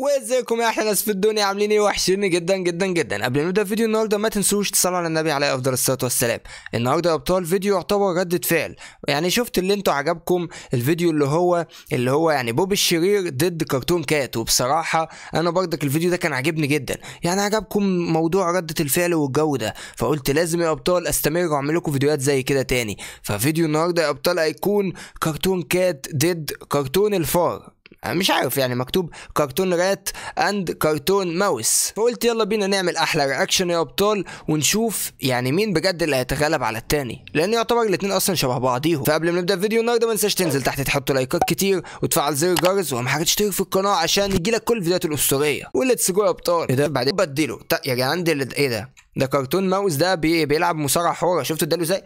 وازيكم يا احلى ناس في الدنيا عاملين ايه وحشيني جدا جدا جدا قبل ما نبدا الفيديو النهارده ما تنسوش تصلوا على النبي عليه افضل الصلاه والسلام النهارده يا ابطال فيديو يعتبر ردة فعل يعني شفت اللي انتوا عجبكم الفيديو اللي هو اللي هو يعني بوب الشرير ضد كرتون كات وبصراحه انا برضك الفيديو ده كان عاجبني جدا يعني عجبكم موضوع ردة الفعل والجو ده فقلت لازم يا ابطال استمر واعمل لكم فيديوهات زي كده تاني ففيديو النهارده يا ابطال هيكون كرتون كات ضد كرتون الفار مش عارف يعني مكتوب كرتون رات اند كرتون ماوس فقلت يلا بينا نعمل احلى رياكشن يا ابطال ونشوف يعني مين بجد اللي هيتغلب على التاني لان يعتبر الاثنين اصلا شبه بعضيهم فقبل ما نبدا الفيديو النهارده ما تنساش تنزل تحت تحط لايكات كتير وتفعل زر الجرس واهم حاجه تشترك في القناه عشان يجيلك كل الفيديوهات الاسطوريه والليتس جو يا ابطال ايه ده بعدين بديله يا جدعان ايه ده ده كرتون ماوس ده بي بيلعب مصارعه حره شفتوا اداله ازاي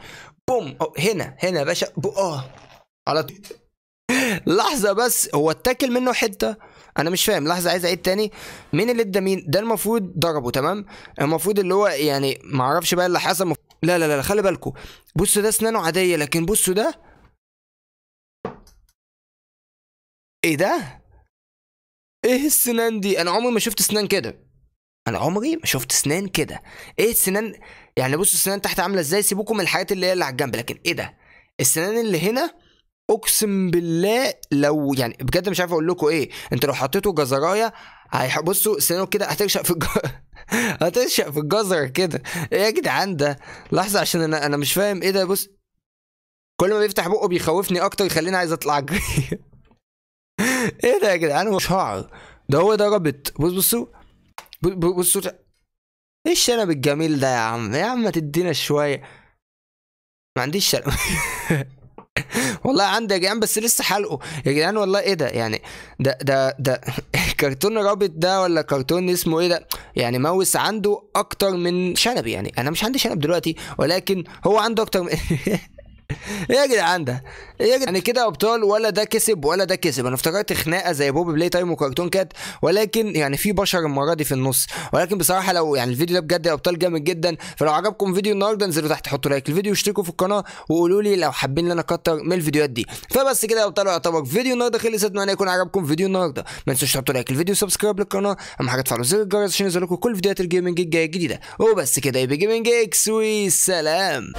بوم هنا هنا يا باشا اه على طول لحظه بس هو اتاكل منه حته انا مش فاهم لحظه عايز اعيد تاني مين اللي ادى مين ده المفروض ضربه تمام المفروض اللي هو يعني ما اعرفش بقى اللي حصل مف... لا لا لا خلي بالكو بصوا ده اسنانه عاديه لكن بصوا ده ايه ده ايه السنان دي انا عمري ما شفت اسنان كده انا عمري ما شفت سنان كده ايه السنان يعني بصوا السنان تحت عامله ازاي سيبوكم من الحاجات اللي هي اللي على الجنب لكن ايه ده السنان اللي هنا اقسم بالله لو يعني بجد مش عارف اقول لكم ايه انت لو حطيته جزرايه بصوا سنانه كده هتشق في الجزر هترشق في الجزر كده ايه يا جدعان ده لحظه عشان انا انا مش فاهم ايه ده بص كل ما بيفتح بقه بيخوفني اكتر يخليني عايز اطلع اجري ايه ده يا جدعان هو شعر ده هو ده بص بصوا بصوا ايه الشنب الجميل ده يا عم يا عم ما تدينا شويه ما عنديش شنب والله عندي يا جدعان بس لسه حلقه يا جدعان والله ايه ده يعني ده ده ده كرتون رابط ده ولا كرتون اسمه ايه ده يعني موس عنده اكتر من شنب يعني انا مش عندي شنب دلوقتي ولكن هو عنده اكتر من ايه يا جدعان ده ايه يا جدعان يعني كده ابطال ولا ده كسب ولا ده كسب انا افتكرت خناقه زي بوبي بلاي تايم وكرتون كات ولكن يعني في بشر المره دي في النص ولكن بصراحه لو يعني الفيديو ده بجد يا ابطال جامد جدا فلو عجبكم فيديو النهارده انزلوا تحت حطوا لايك الفيديو واشتركوا في القناه وقولوا لي لو حابين ان انا اكتر من الفيديوهات دي فبس كده يا ابطال يعتبر فيديو النهارده خلصت اتمنى يكون عجبكم فيديو النهارده ما تنسوش تحطوا لايك الفيديو وسبسكرايب للقناه اهم حاجه تفعلوا زر الجرس عشان يوصلكم كل فيديوهات الجيمنج الجايه الجديده وبس كده يبقى جيمنج اكس وسلام